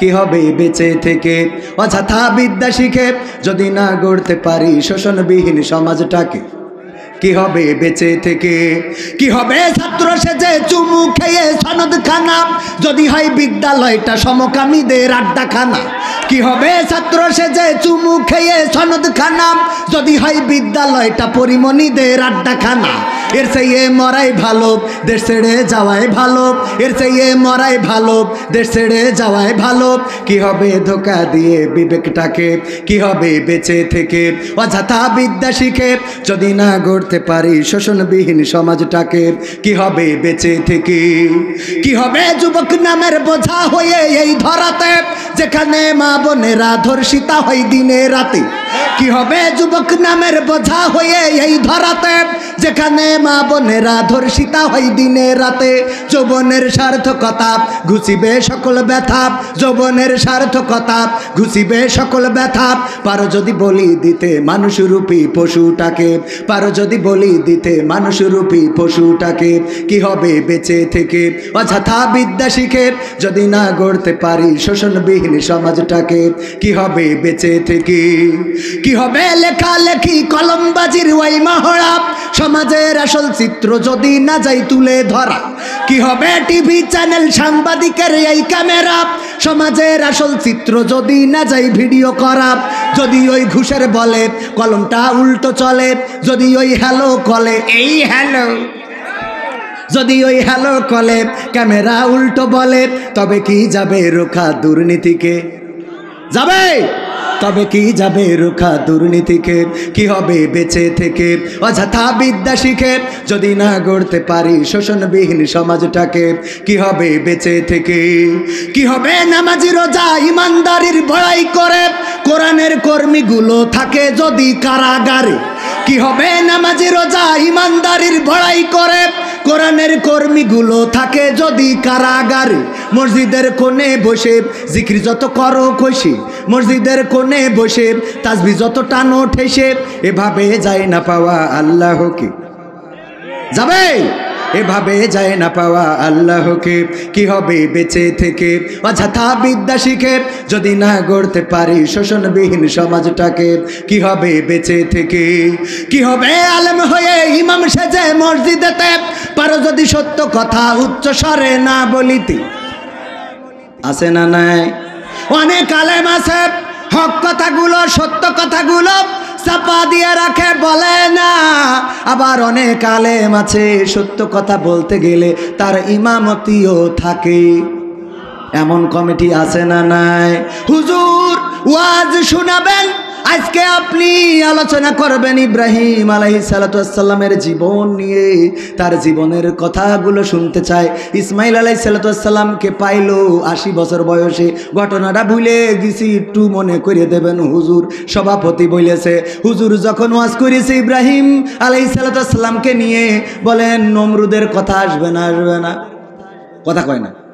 কি হবে বেঁচে থেকে অযথা বিদ্যা শিখে যদি না গড়তে পারি শোষণবিহীন সমাজটাকে কি হবে বেঁচে থেকে কি হবে ছাত্র সেজে চুমু খেয়ে সনদ খানা যদি হয় বিদ্যালয়টা সমকামীদের খানা কি হবে ছাত্র সেজে চুমু খেয়ে সনদ খানা যদি হয় বিদ্যালয়টা পরিমণিদের আড্ডা খানা এর চাইয়ে মরাই ভালো দেশ ছেড়ে যাওয়াই ভালো এর চাইয়ে মরাই ভালো দেশ ছেড়ে যাওয়াই ভালো কি হবে ধোকা দিয়ে বিবেকটাকে কি হবে বেঁচে থেকে অযথা বিদ্যা শিখে যদি না গড়তে পারি শোষণবিহীন সমাজটাকে কি হবে বেঁচে থেকে কি হবে যুবক নামের বোঝা হয়ে এই ধরাতে যেখানে মা বোনেরা ধর্ষিতা হয় দিনে রাতে কি হবে যুবক নামের বোঝা হয়ে এই ধরাতে যেখানে মা বোনেরা ধর্ষিতা হয় দিনে রাতে যৌবনের সার্থকতা ঘুষিবে সকল ব্যথা যৌবনের সার্থকতা ঘুষিবে সকল ব্যথা পারো যদি বলি দিতে মানুষরূপী পশুটাকে পারো যদি বলি দিতে মানুষরূপী পশুটাকে কি হবে বেঁচে থেকে অযথা বিদ্যা শিখে যদি না গড়তে পারি শোষণবিহীন সমাজটাকে কি হবে বেঁচে থেকে কি হবে লেখা লেখালেখি কলমবাজির ওই মহড়া সমাজের আসল চিত্র যদি না যাই তুলে ধরা কি হবে টিভি চ্যানেল সাংবাদিকের এই ক্যামেরা সমাজের আসল চিত্র যদি না যাই ভিডিও করা যদি ওই ঘুষের বলে কলমটা উল্টো চলে যদি ওই হ্যালো কলে এই হ্যালো যদি ওই হ্যালো কলে ক্যামেরা উল্টো বলে তবে কি যাবে রোখা দুর্নীতিকে যাবে তবে কি যাবে রুখা দুর্নীতিকে কি হবে বেঁচে থেকে অযথা বিদ্যা শিখে যদি না গড়তে পারি শোষণবিহীন সমাজটাকে কি হবে বেঁচে থেকে কি হবে নামাজি রোজা ইমানদারির ভয় করে কোরআনের কর্মীগুলো থাকে যদি কারাগারে কি হবে নামাজি রোজা ইমানদারির ভড়াই করে কোরআনের কর্মীগুলো থাকে যদি কারাগারে মসজিদের কোণে বসে জিক্রি যত করো খুশি মসজিদের কোণে বসে তাজবি যত টানো ঠেসে এভাবে যায় না পাওয়া আল্লাহকে যাবে এভাবে যায় না পাওয়া আল্লাহকে কি হবে বেঁচে থেকে অযথা বিদ্যা শিখে যদি না গড়তে পারি শোষণবিহীন সমাজটাকে কি হবে বেঁচে থেকে কি হবে আলেম হয়ে ইমাম সেজে মসজিদেতে পারো যদি সত্য কথা উচ্চ স্বরে না বলিতে আছে না নাই অনেক আলেম আছে হক কথাগুলো সত্য কথাগুলো চাপা দিয়ে রাখে বলে না আবার অনেক আলেম আছে সত্য কথা বলতে গেলে তার ইমামতিও থাকে এমন কমিটি আছে না নাই হুজুর ওয়াজ শোনাবেন আজকে আপনি আলোচনা করবেন ইব্রাহিম আলাহি সালাতামের জীবন নিয়ে তার জীবনের কথাগুলো শুনতে চায় ইসমাইল আলাই সালাতামকে পাইল আশি বছর বয়সে ঘটনাটা ভুলে গেছি একটু মনে করে দেবেন হুজুর সভাপতি বলেছে হুজুর যখন ওয়াজ করেছে ইব্রাহিম আলাই সালাতামকে নিয়ে বলেন নমরুদের কথা আসবে না আসবে না কথা কয় না